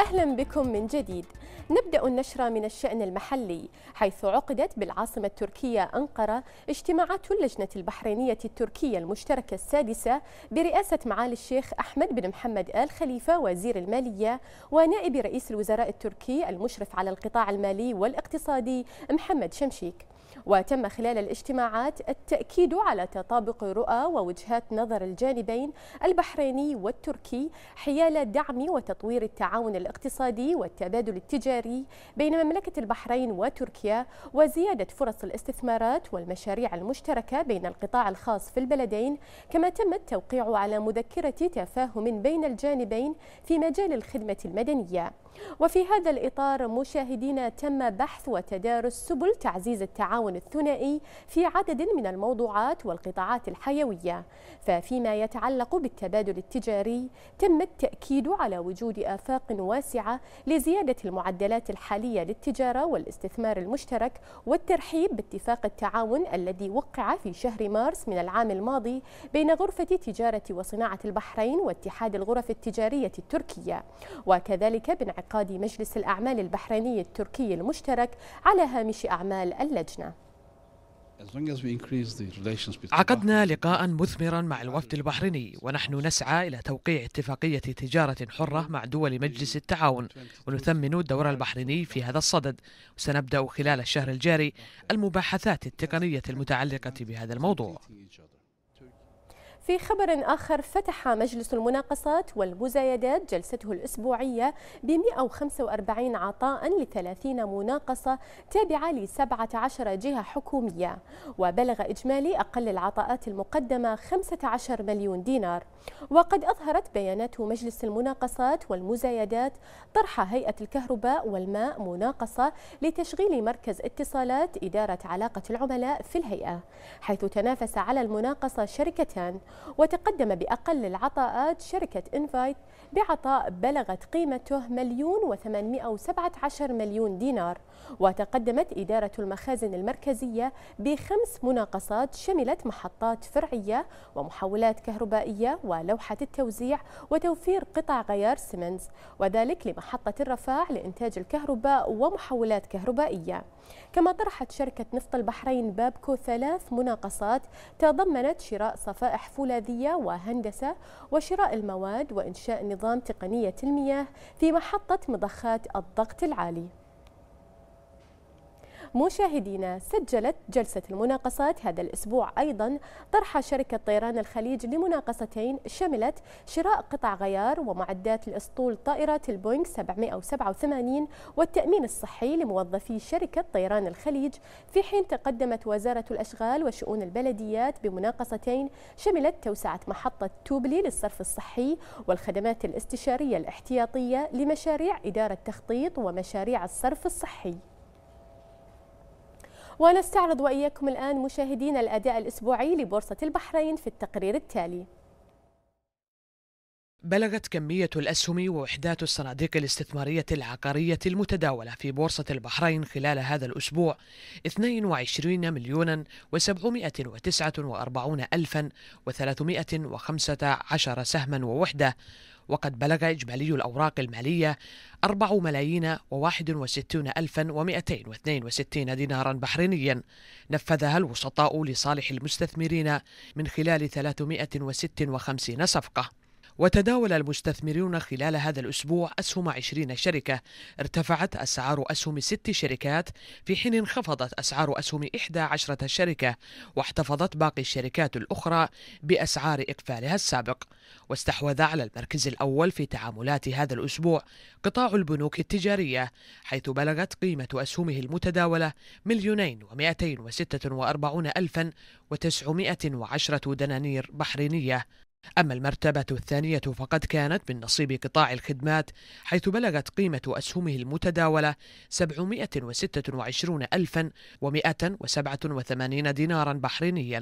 أهلا بكم من جديد نبدأ النشرة من الشأن المحلي حيث عقدت بالعاصمة التركية أنقرة اجتماعات اللجنة البحرينية التركية المشتركة السادسة برئاسة معالي الشيخ أحمد بن محمد آل خليفة وزير المالية ونائب رئيس الوزراء التركي المشرف على القطاع المالي والاقتصادي محمد شمشيك وتم خلال الاجتماعات التأكيد على تطابق رؤى ووجهات نظر الجانبين البحريني والتركي حيال دعم وتطوير التعاون الاقتصادي والتبادل التجاري بين مملكة البحرين وتركيا وزيادة فرص الاستثمارات والمشاريع المشتركة بين القطاع الخاص في البلدين كما تم التوقيع على مذكرة تفاهم بين الجانبين في مجال الخدمة المدنية وفي هذا الإطار مشاهدينا تم بحث وتدارس سبل تعزيز التعاون الثنائي في عدد من الموضوعات والقطاعات الحيوية ففيما يتعلق بالتبادل التجاري تم التأكيد على وجود آفاق واسعة لزيادة المعدلات الحالية للتجارة والاستثمار المشترك والترحيب باتفاق التعاون الذي وقع في شهر مارس من العام الماضي بين غرفة تجارة وصناعة البحرين واتحاد الغرف التجارية التركية وكذلك بن انعقاد مجلس الأعمال البحريني التركي المشترك على هامش أعمال اللجنة عقدنا لقاء مثمرا مع الوفد البحريني ونحن نسعى إلى توقيع اتفاقية تجارة حرة مع دول مجلس التعاون ونثمن الدور البحريني في هذا الصدد وسنبدأ خلال الشهر الجاري المباحثات التقنية المتعلقة بهذا الموضوع في خبر آخر فتح مجلس المناقصات والمزايدات جلسته الأسبوعية ب 145 عطاء ل 30 مناقصة تابعة ل 17 جهة حكومية وبلغ إجمالي أقل العطاءات المقدمة 15 مليون دينار وقد أظهرت بيانات مجلس المناقصات والمزايدات طرح هيئة الكهرباء والماء مناقصة لتشغيل مركز اتصالات إدارة علاقة العملاء في الهيئة حيث تنافس على المناقصة شركتان وتقدم بأقل العطاءات شركة إنفايت بعطاء بلغت قيمته مليون وسبعة عشر مليون دينار وتقدمت إدارة المخازن المركزية بخمس مناقصات شملت محطات فرعية ومحولات كهربائية ولوحة التوزيع وتوفير قطع غيار سيمنز وذلك لمحطة الرفاع لإنتاج الكهرباء ومحولات كهربائية كما طرحت شركة نفط البحرين بابكو ثلاث مناقصات تضمنت شراء صفائح فول فولاذية وهندسة وشراء المواد وإنشاء نظام تقنية المياه في محطة مضخات الضغط العالي مشاهدينا سجلت جلسة المناقصات هذا الأسبوع أيضا طرح شركة طيران الخليج لمناقصتين شملت شراء قطع غيار ومعدات لإسطول طائرات البوينغ 787 والتأمين الصحي لموظفي شركة طيران الخليج في حين تقدمت وزارة الأشغال وشؤون البلديات بمناقصتين شملت توسعة محطة توبلي للصرف الصحي والخدمات الاستشارية الاحتياطية لمشاريع إدارة تخطيط ومشاريع الصرف الصحي ونستعرض وإياكم الآن مشاهدين الأداء الأسبوعي لبورصة البحرين في التقرير التالي بلغت كمية الأسهم ووحدات الصناديق الاستثمارية العقارية المتداولة في بورصة البحرين خلال هذا الأسبوع 22 مليون و749 ألفا و315 سهما ووحدة وقد بلغ إجمالي الأوراق المالية 4 ملايين و61 ألفا و262 دينارا بحرينيا نفذها الوسطاء لصالح المستثمرين من خلال 356 صفقة وتداول المستثمرون خلال هذا الأسبوع أسهم 20 شركة ارتفعت أسعار أسهم ست شركات في حين انخفضت أسعار أسهم 11 شركة واحتفظت باقي الشركات الأخرى بأسعار إقفالها السابق واستحوذ على المركز الأول في تعاملات هذا الأسبوع قطاع البنوك التجارية حيث بلغت قيمة أسهمه المتداولة مليونين ومائتين وستة وأربعون ألفا وتسعمائة وعشرة دنانير بحرينية أما المرتبة الثانية فقد كانت من نصيب قطاع الخدمات حيث بلغت قيمة أسهمه المتداولة 726 ألفا و187 دينارا بحرينيا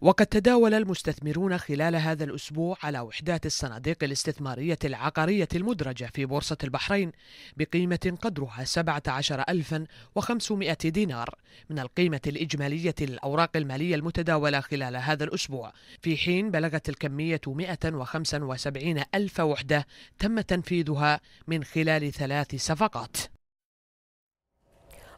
وقد تداول المستثمرون خلال هذا الأسبوع على وحدات الصناديق الاستثمارية العقارية المدرجة في بورصة البحرين بقيمة قدرها 17500 دينار من القيمة الإجمالية للأوراق المالية المتداولة خلال هذا الأسبوع في حين بلغت الكمية 175 ألف وحدة تم تنفيذها من خلال ثلاث صفقات